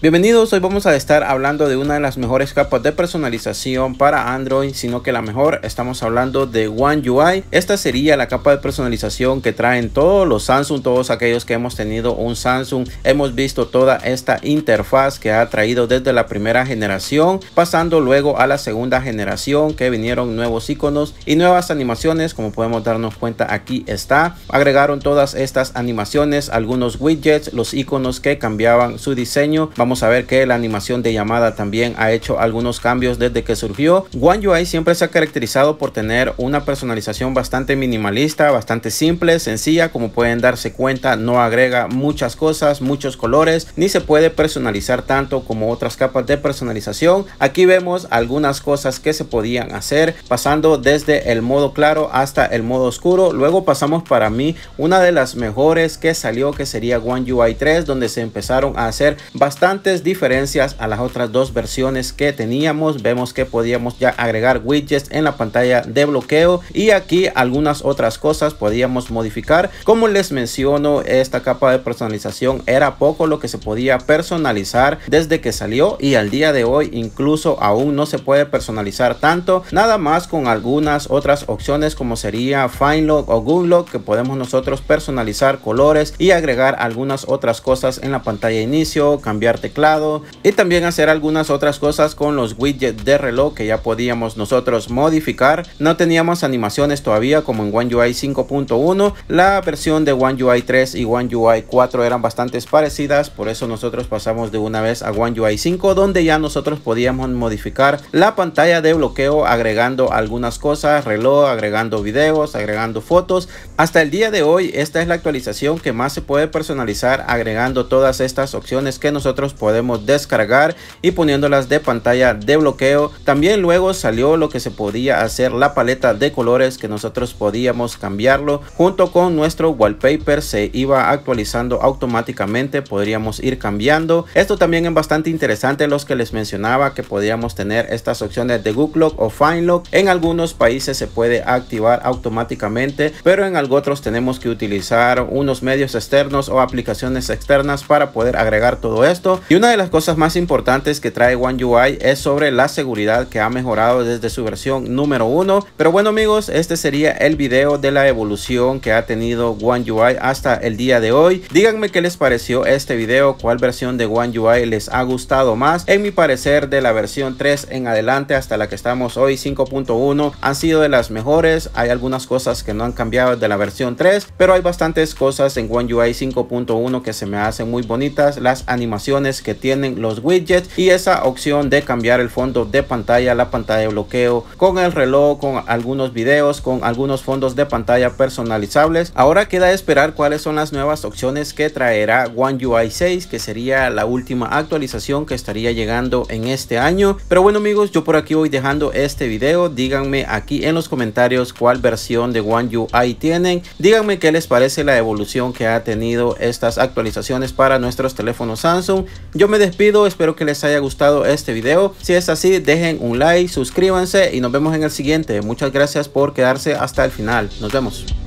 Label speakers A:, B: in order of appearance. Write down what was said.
A: Bienvenidos, hoy vamos a estar hablando de una de las mejores capas de personalización para Android, sino que la mejor, estamos hablando de One UI. Esta sería la capa de personalización que traen todos los Samsung, todos aquellos que hemos tenido un Samsung. Hemos visto toda esta interfaz que ha traído desde la primera generación, pasando luego a la segunda generación que vinieron nuevos iconos y nuevas animaciones, como podemos darnos cuenta aquí está. Agregaron todas estas animaciones, algunos widgets, los iconos que cambiaban su diseño. Vamos Vamos a ver que la animación de llamada también ha hecho algunos cambios desde que surgió. One UI siempre se ha caracterizado por tener una personalización bastante minimalista, bastante simple, sencilla, como pueden darse cuenta, no agrega muchas cosas, muchos colores, ni se puede personalizar tanto como otras capas de personalización. Aquí vemos algunas cosas que se podían hacer, pasando desde el modo claro hasta el modo oscuro. Luego pasamos para mí una de las mejores que salió, que sería One UI 3, donde se empezaron a hacer bastante diferencias a las otras dos versiones que teníamos. Vemos que podíamos ya agregar widgets en la pantalla de bloqueo y aquí algunas otras cosas podíamos modificar. Como les menciono, esta capa de personalización era poco lo que se podía personalizar desde que salió y al día de hoy incluso aún no se puede personalizar tanto. Nada más con algunas otras opciones como sería Fine o Google que podemos nosotros personalizar colores y agregar algunas otras cosas en la pantalla inicio, cambiar teclado y también hacer algunas otras cosas con los widgets de reloj que ya podíamos nosotros modificar. No teníamos animaciones todavía como en One UI 5.1. La versión de One UI 3 y One UI 4 eran bastante parecidas, por eso nosotros pasamos de una vez a One UI 5 donde ya nosotros podíamos modificar la pantalla de bloqueo agregando algunas cosas, reloj, agregando videos, agregando fotos. Hasta el día de hoy esta es la actualización que más se puede personalizar agregando todas estas opciones que nosotros podemos descargar y poniéndolas de pantalla de bloqueo. También luego salió lo que se podía hacer la paleta de colores que nosotros podíamos cambiarlo junto con nuestro wallpaper se iba actualizando automáticamente podríamos ir cambiando esto también es bastante interesante los que les mencionaba que podíamos tener estas opciones de Google o Find Lock en algunos países se puede activar automáticamente pero en algunos otros tenemos que utilizar unos medios externos o aplicaciones externas para poder agregar todo esto y una de las cosas más importantes que trae One UI es sobre la seguridad que ha mejorado desde su versión número 1. Pero bueno amigos, este sería el video de la evolución que ha tenido One UI hasta el día de hoy. Díganme qué les pareció este video, cuál versión de One UI les ha gustado más. En mi parecer de la versión 3 en adelante hasta la que estamos hoy 5.1 han sido de las mejores. Hay algunas cosas que no han cambiado de la versión 3, pero hay bastantes cosas en One UI 5.1 que se me hacen muy bonitas. Las animaciones que tienen los widgets y esa opción de cambiar el fondo de pantalla, la pantalla de bloqueo con el reloj, con algunos videos, con algunos fondos de pantalla personalizables. Ahora queda esperar cuáles son las nuevas opciones que traerá One UI 6 que sería la última actualización que estaría llegando en este año. Pero bueno amigos yo por aquí voy dejando este video. Díganme aquí en los comentarios cuál versión de One UI tienen. Díganme qué les parece la evolución que ha tenido estas actualizaciones para nuestros teléfonos Samsung. Yo me despido, espero que les haya gustado este video. Si es así, dejen un like, suscríbanse y nos vemos en el siguiente. Muchas gracias por quedarse hasta el final. Nos vemos.